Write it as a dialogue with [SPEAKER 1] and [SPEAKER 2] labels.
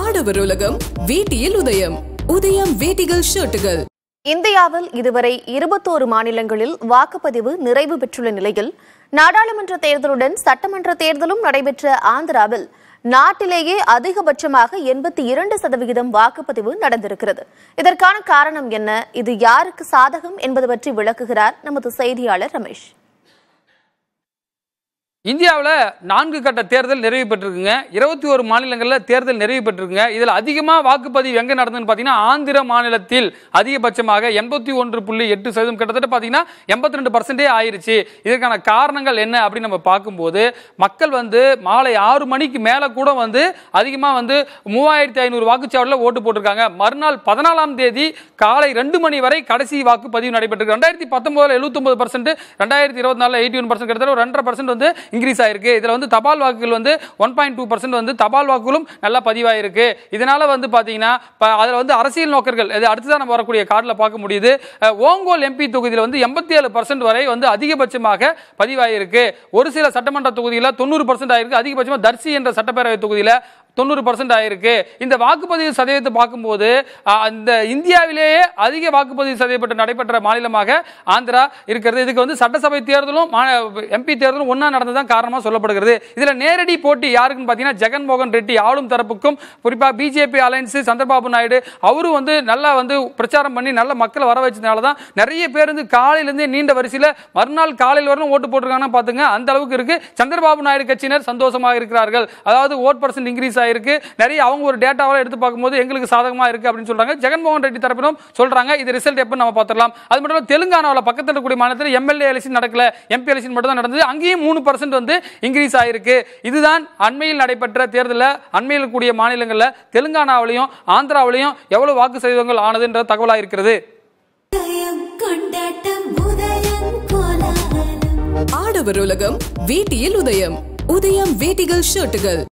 [SPEAKER 1] ஆடவர் உலகம் வேட்டியில் உதயம் உதயம் வேட்டிகள் ஷர்ட்டுகள் இந்தியாவில் இதுவரை இருபத்தோரு
[SPEAKER 2] மாநிலங்களில் வாக்குப்பதிவு நிறைவு பெற்றுள்ள நிலையில் நாடாளுமன்ற தேர்தலுடன் சட்டமன்ற தேர்தலும் நடைபெற்ற ஆந்திராவில் நாட்டிலேயே அதிகபட்சமாக எண்பத்தி இரண்டு சதவிகிதம் வாக்குப்பதிவு நடந்திருக்கிறது இதற்கான காரணம் என்ன இது யாருக்கு சாதகம் என்பது பற்றி விளக்குகிறார் நமது செய்தியாளர் ரமேஷ்
[SPEAKER 3] இந்தியாவில் நான்கு கட்ட தேர்தல் நிறைவு பெற்றிருக்குங்க இருபத்தி ஒரு மாநிலங்களில் தேர்தல் நிறைவு பெற்றிருக்குங்க இதில் அதிகமாக வாக்குப்பதிவு எங்கே நடந்ததுன்னு பார்த்தீங்கன்னா ஆந்திர மாநிலத்தில் அதிகபட்சமாக எண்பத்தி ஒன்று புள்ளி எட்டு சதவீதம் கிட்டத்தட்ட பார்த்தீங்கன்னா எண்பத்தி ரெண்டு பர்சன்டே ஆயிடுச்சு இதற்கான காரணங்கள் என்ன அப்படின்னு நம்ம பார்க்கும்போது மக்கள் வந்து மாலை ஆறு மணிக்கு மேலே கூட வந்து அதிகமாக வந்து மூவாயிரத்தி ஐநூறு வாக்குச்சாவடியில் ஓட்டு போட்டிருக்காங்க மறுநாள் பதினாலாம் தேதி காலை ரெண்டு மணி வரை கடைசி வாக்குப்பதிவு நடைபெற்றிருக்கு ரெண்டாயிரத்தி பத்தொன்பதில் எழுபத்தொம்பது பர்சன்ட் ரெண்டாயிரத்தி இருபத்தி நாலில் எயிட்டி ஒன் பர்சன்ட் கிட்டத்தட்ட ஒரு ரெண்டரை பர்சன்ட் வந்து இன்க்ரீஸ் ஆயிருக்கு இதில் வந்து தபால் வாக்குகள் வந்து ஒன் பாயிண்ட் டூ பர்சன்ட் வந்து தபால் வாக்குகளும் நல்லா பதிவாயிருக்கு இதனால் வந்து பார்த்தீங்கன்னா அதில் வந்து அரசியல் நோக்கர்கள் இது அடுத்துதான் நம்ம வரக்கூடிய கார்டில் பார்க்க முடியுது ஓங்கோல் எம்பி தொகுதியில் வந்து எண்பத்தி ஏழு பர்சன்ட் வரை வந்து அதிகபட்சமாக பதிவாயிருக்கு ஒரு சில சட்டமன்ற தொகுதியில் தொண்ணூறு பர்சன்ட் ஆயிருக்கு அதிகபட்சமாக தர்சி என்ற சட்டப்பேரவை தொகுதியில் தொண்ணூறு பர்சன்ட் ஆகிருக்கு இந்த வாக்குப்பதிவு சதவீதத்தை பார்க்கும்போது அந்த இந்தியாவிலேயே அதிக வாக்குப்பதிவு சதவீதப்பட்ட நடைபெற்ற மாநிலமாக ஆந்திரா இருக்கிறது இதுக்கு வந்து சட்டசபை தேர்தலும் எம்பி தேர்தலும் ஒன்றா நடந்ததான் காரணமாக சொல்லப்படுகிறது இதில் நேரடி போட்டி யாருக்குன்னு பார்த்தீங்கன்னா ஜெகன்மோகன் ரெட்டி ஆளும் தரப்புக்கும் குறிப்பாக பிஜேபி அலையன்ஸ் சந்திரபாபு நாயுடு அவரும் வந்து நல்லா வந்து பிரச்சாரம் பண்ணி நல்ல மக்களை வர வச்சதுனால தான் நிறைய பேர் வந்து காலையிலேருந்து நீண்ட வரிசையில் மறுநாள் காலையில் வரணும் ஓட்டு போட்டிருக்காங்கன்னா பார்த்துங்க அந்த அளவுக்கு இருக்கு சந்திரபாபு நாயுடு கட்சியினர் சந்தோஷமாக இருக்கிறார்கள் அதாவது ஓட் பர்சன்ட் இன்க்ரீஸ் ஆகி சாதகமாக நிறைய அவங்க ஒரு டேட்டாவெல்லாம் எடுத்து பார்க்கும்போது எங்களுக்கு சாதகமாக இருக்குது அப்படின்னு சொல்கிறாங்க ஜெகன்மோகன் ரெட்டி தரப்பிலும் சொல்கிறாங்க இது ரிசல்ட் எப்போ நம்ம பார்த்துடலாம் அது மட்டும் இல்லாமல் தெலுங்கானாவில் பக்கத்தில் இருக்கக்கூடிய மாநிலத்தில் எம்எல்ஏ எலெக்ஷன் நடக்கல எம்பி எலெக்ஷன் மட்டும் தான் நடந்தது அங்கேயும் மூணு பர்சன்ட் வந்து இன்க்ரீஸ் ஆகிருக்கு இதுதான் அண்மையில் நடைபெற்ற தேர்தலில் அண்மையில் கூடிய மாநிலங்களில் தெலுங்கானாவிலையும் ஆந்திராவிலையும் எவ்வளோ வாக்கு சதவீதங்கள் ஆனதுன்ற தகவலாக இருக்கிறது
[SPEAKER 1] ஆடவர் உலகம் வீட்டியில் உதயம் உதயம் வேட்டிகள் ஷர்ட்டுகள்